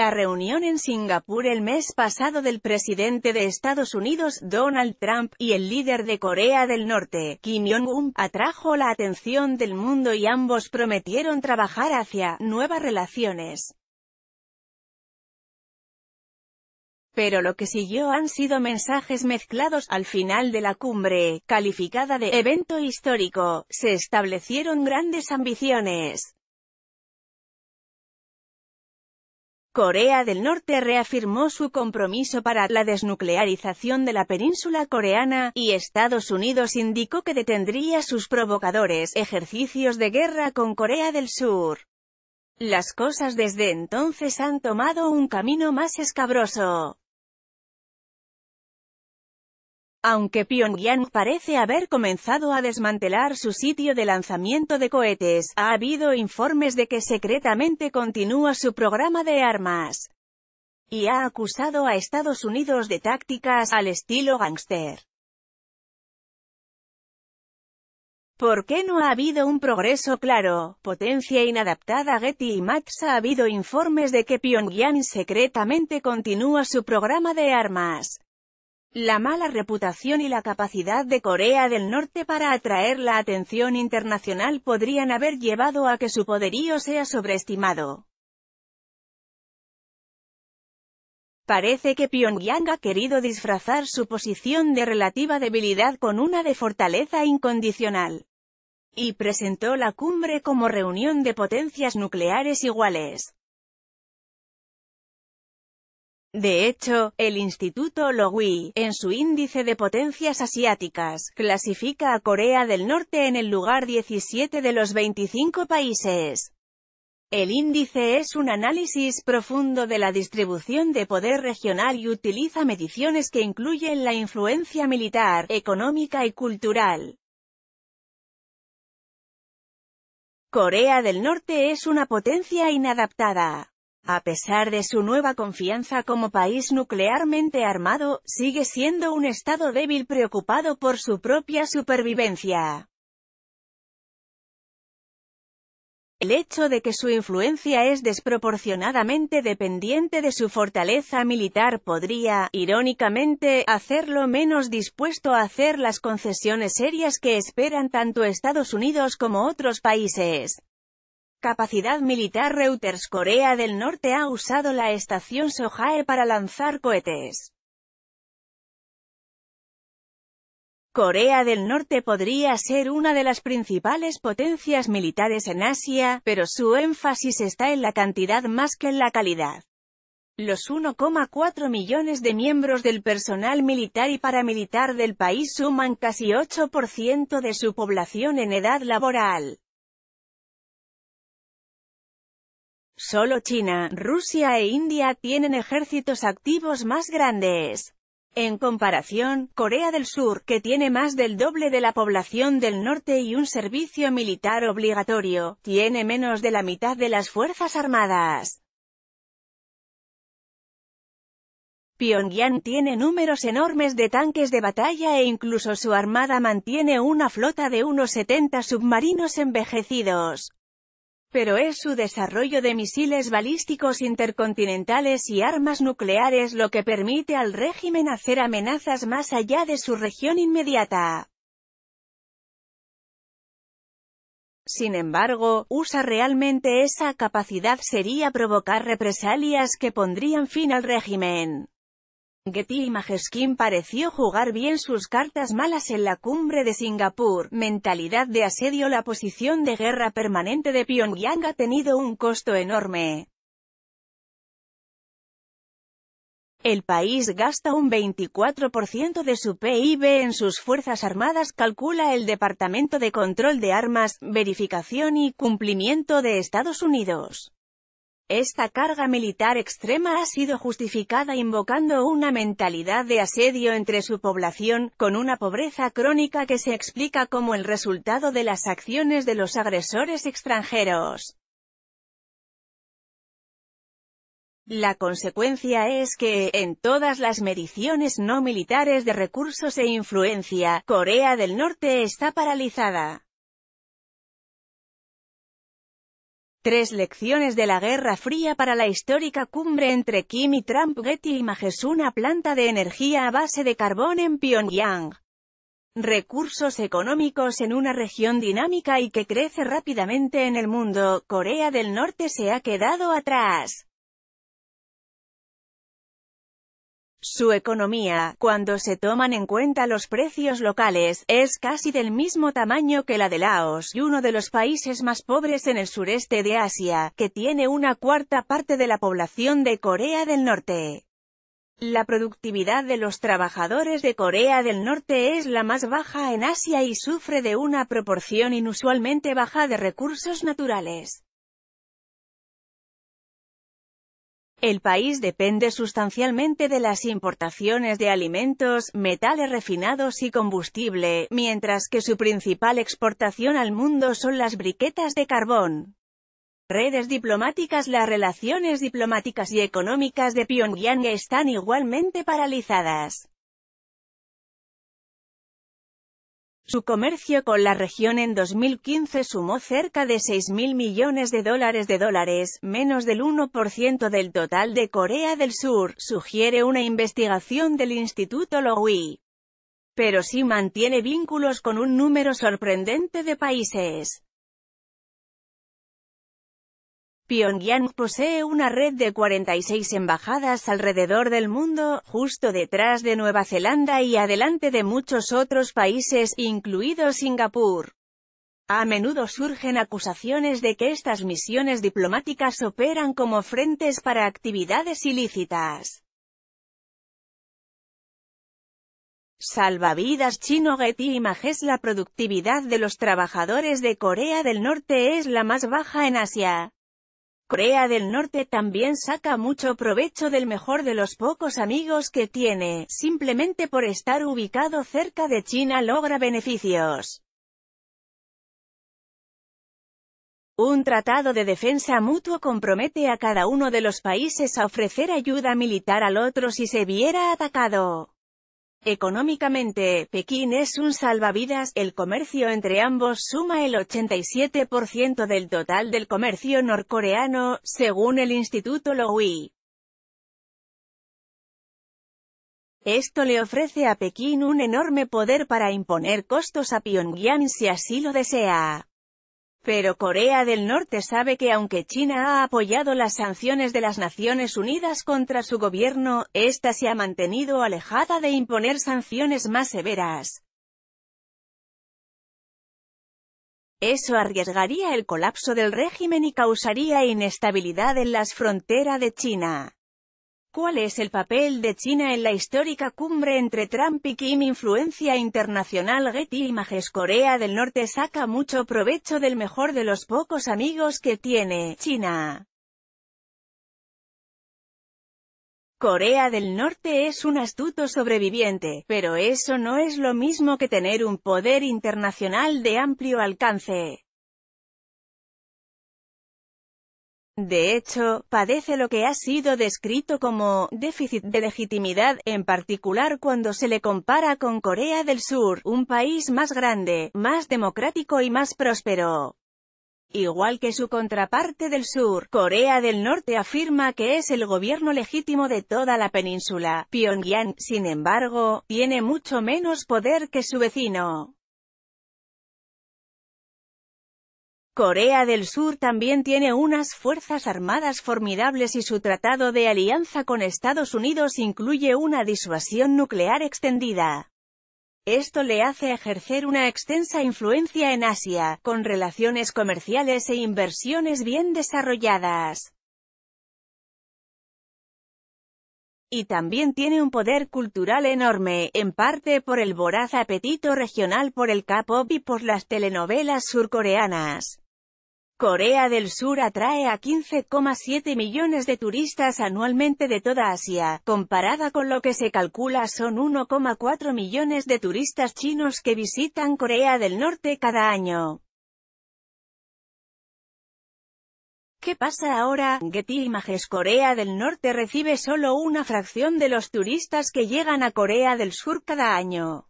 La reunión en Singapur el mes pasado del presidente de Estados Unidos Donald Trump y el líder de Corea del Norte, Kim Jong-un, atrajo la atención del mundo y ambos prometieron trabajar hacia nuevas relaciones. Pero lo que siguió han sido mensajes mezclados. Al final de la cumbre, calificada de evento histórico, se establecieron grandes ambiciones. Corea del Norte reafirmó su compromiso para la desnuclearización de la península coreana, y Estados Unidos indicó que detendría sus provocadores ejercicios de guerra con Corea del Sur. Las cosas desde entonces han tomado un camino más escabroso. Aunque Pyongyang parece haber comenzado a desmantelar su sitio de lanzamiento de cohetes, ha habido informes de que secretamente continúa su programa de armas. Y ha acusado a Estados Unidos de tácticas al estilo gángster. ¿Por qué no ha habido un progreso claro? Potencia inadaptada Getty y Max ha habido informes de que Pyongyang secretamente continúa su programa de armas la mala reputación y la capacidad de Corea del Norte para atraer la atención internacional podrían haber llevado a que su poderío sea sobreestimado. Parece que Pyongyang ha querido disfrazar su posición de relativa debilidad con una de fortaleza incondicional. Y presentó la cumbre como reunión de potencias nucleares iguales. De hecho, el Instituto Lowy, en su Índice de Potencias Asiáticas, clasifica a Corea del Norte en el lugar 17 de los 25 países. El índice es un análisis profundo de la distribución de poder regional y utiliza mediciones que incluyen la influencia militar, económica y cultural. Corea del Norte es una potencia inadaptada. A pesar de su nueva confianza como país nuclearmente armado, sigue siendo un estado débil preocupado por su propia supervivencia. El hecho de que su influencia es desproporcionadamente dependiente de su fortaleza militar podría, irónicamente, hacerlo menos dispuesto a hacer las concesiones serias que esperan tanto Estados Unidos como otros países. Capacidad militar Reuters Corea del Norte ha usado la estación Sohae para lanzar cohetes. Corea del Norte podría ser una de las principales potencias militares en Asia, pero su énfasis está en la cantidad más que en la calidad. Los 1,4 millones de miembros del personal militar y paramilitar del país suman casi 8% de su población en edad laboral. Solo China, Rusia e India tienen ejércitos activos más grandes. En comparación, Corea del Sur, que tiene más del doble de la población del norte y un servicio militar obligatorio, tiene menos de la mitad de las Fuerzas Armadas. Pyongyang tiene números enormes de tanques de batalla e incluso su armada mantiene una flota de unos 70 submarinos envejecidos pero es su desarrollo de misiles balísticos intercontinentales y armas nucleares lo que permite al régimen hacer amenazas más allá de su región inmediata. Sin embargo, usa realmente esa capacidad sería provocar represalias que pondrían fin al régimen. Getty Majeskin pareció jugar bien sus cartas malas en la cumbre de Singapur. Mentalidad de asedio La posición de guerra permanente de Pyongyang ha tenido un costo enorme. El país gasta un 24% de su PIB en sus Fuerzas Armadas, calcula el Departamento de Control de Armas, Verificación y Cumplimiento de Estados Unidos. Esta carga militar extrema ha sido justificada invocando una mentalidad de asedio entre su población, con una pobreza crónica que se explica como el resultado de las acciones de los agresores extranjeros. La consecuencia es que, en todas las mediciones no militares de recursos e influencia, Corea del Norte está paralizada. Tres lecciones de la Guerra Fría para la histórica cumbre entre Kim y Trump Getty y Una planta de energía a base de carbón en Pyongyang. Recursos económicos en una región dinámica y que crece rápidamente en el mundo, Corea del Norte se ha quedado atrás. Su economía, cuando se toman en cuenta los precios locales, es casi del mismo tamaño que la de Laos y uno de los países más pobres en el sureste de Asia, que tiene una cuarta parte de la población de Corea del Norte. La productividad de los trabajadores de Corea del Norte es la más baja en Asia y sufre de una proporción inusualmente baja de recursos naturales. El país depende sustancialmente de las importaciones de alimentos, metales refinados y combustible, mientras que su principal exportación al mundo son las briquetas de carbón. Redes diplomáticas Las relaciones diplomáticas y económicas de Pyongyang están igualmente paralizadas. Su comercio con la región en 2015 sumó cerca de 6.000 millones de dólares de dólares, menos del 1% del total de Corea del Sur, sugiere una investigación del Instituto Lowy. Pero sí mantiene vínculos con un número sorprendente de países. Pyongyang posee una red de 46 embajadas alrededor del mundo, justo detrás de Nueva Zelanda y adelante de muchos otros países, incluido Singapur. A menudo surgen acusaciones de que estas misiones diplomáticas operan como frentes para actividades ilícitas. Salvavidas Chino Getty Images La productividad de los trabajadores de Corea del Norte es la más baja en Asia. Corea del Norte también saca mucho provecho del mejor de los pocos amigos que tiene, simplemente por estar ubicado cerca de China logra beneficios. Un tratado de defensa mutuo compromete a cada uno de los países a ofrecer ayuda militar al otro si se viera atacado. Económicamente, Pekín es un salvavidas, el comercio entre ambos suma el 87% del total del comercio norcoreano, según el Instituto Lowy. Esto le ofrece a Pekín un enorme poder para imponer costos a Pyongyang si así lo desea. Pero Corea del Norte sabe que aunque China ha apoyado las sanciones de las Naciones Unidas contra su gobierno, ésta se ha mantenido alejada de imponer sanciones más severas. Eso arriesgaría el colapso del régimen y causaría inestabilidad en las fronteras de China. ¿Cuál es el papel de China en la histórica cumbre entre Trump y Kim? Influencia internacional Getty Images Corea del Norte saca mucho provecho del mejor de los pocos amigos que tiene, China. Corea del Norte es un astuto sobreviviente, pero eso no es lo mismo que tener un poder internacional de amplio alcance. De hecho, padece lo que ha sido descrito como déficit de legitimidad, en particular cuando se le compara con Corea del Sur, un país más grande, más democrático y más próspero. Igual que su contraparte del sur, Corea del Norte afirma que es el gobierno legítimo de toda la península. Pyongyang, sin embargo, tiene mucho menos poder que su vecino. Corea del Sur también tiene unas fuerzas armadas formidables y su tratado de alianza con Estados Unidos incluye una disuasión nuclear extendida. Esto le hace ejercer una extensa influencia en Asia, con relaciones comerciales e inversiones bien desarrolladas. y también tiene un poder cultural enorme, en parte por el voraz apetito regional por el K-pop y por las telenovelas surcoreanas. Corea del Sur atrae a 15,7 millones de turistas anualmente de toda Asia, comparada con lo que se calcula son 1,4 millones de turistas chinos que visitan Corea del Norte cada año. ¿Qué pasa ahora? Getty Images Corea del Norte recibe solo una fracción de los turistas que llegan a Corea del Sur cada año.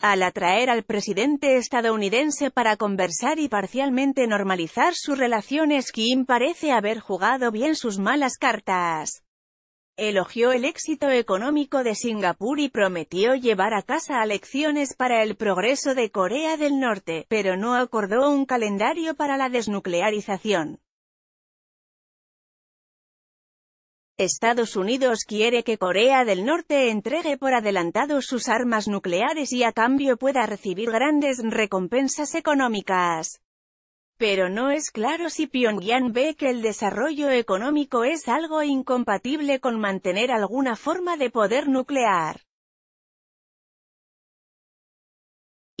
al atraer al presidente estadounidense para conversar y parcialmente normalizar sus relaciones Kim parece haber jugado bien sus malas cartas. Elogió el éxito económico de Singapur y prometió llevar a casa elecciones para el progreso de Corea del Norte, pero no acordó un calendario para la desnuclearización. Estados Unidos quiere que Corea del Norte entregue por adelantado sus armas nucleares y a cambio pueda recibir grandes recompensas económicas. Pero no es claro si Pyongyang ve que el desarrollo económico es algo incompatible con mantener alguna forma de poder nuclear.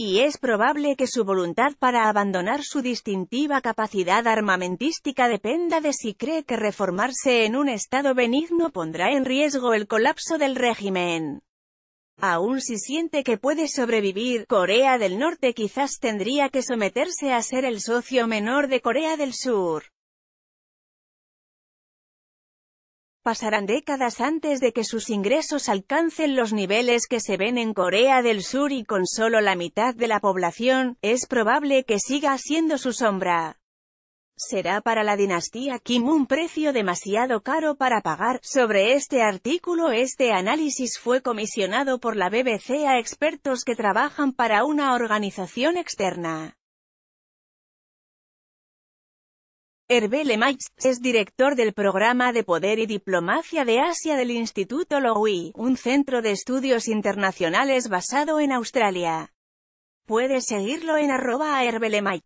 y es probable que su voluntad para abandonar su distintiva capacidad armamentística dependa de si cree que reformarse en un estado benigno pondrá en riesgo el colapso del régimen. Aún si siente que puede sobrevivir, Corea del Norte quizás tendría que someterse a ser el socio menor de Corea del Sur. Pasarán décadas antes de que sus ingresos alcancen los niveles que se ven en Corea del Sur y con solo la mitad de la población, es probable que siga siendo su sombra. Será para la dinastía Kim un precio demasiado caro para pagar. Sobre este artículo este análisis fue comisionado por la BBC a expertos que trabajan para una organización externa. Hervé Maix es director del Programa de Poder y Diplomacia de Asia del Instituto Lowy, un centro de estudios internacionales basado en Australia. Puedes seguirlo en arroba a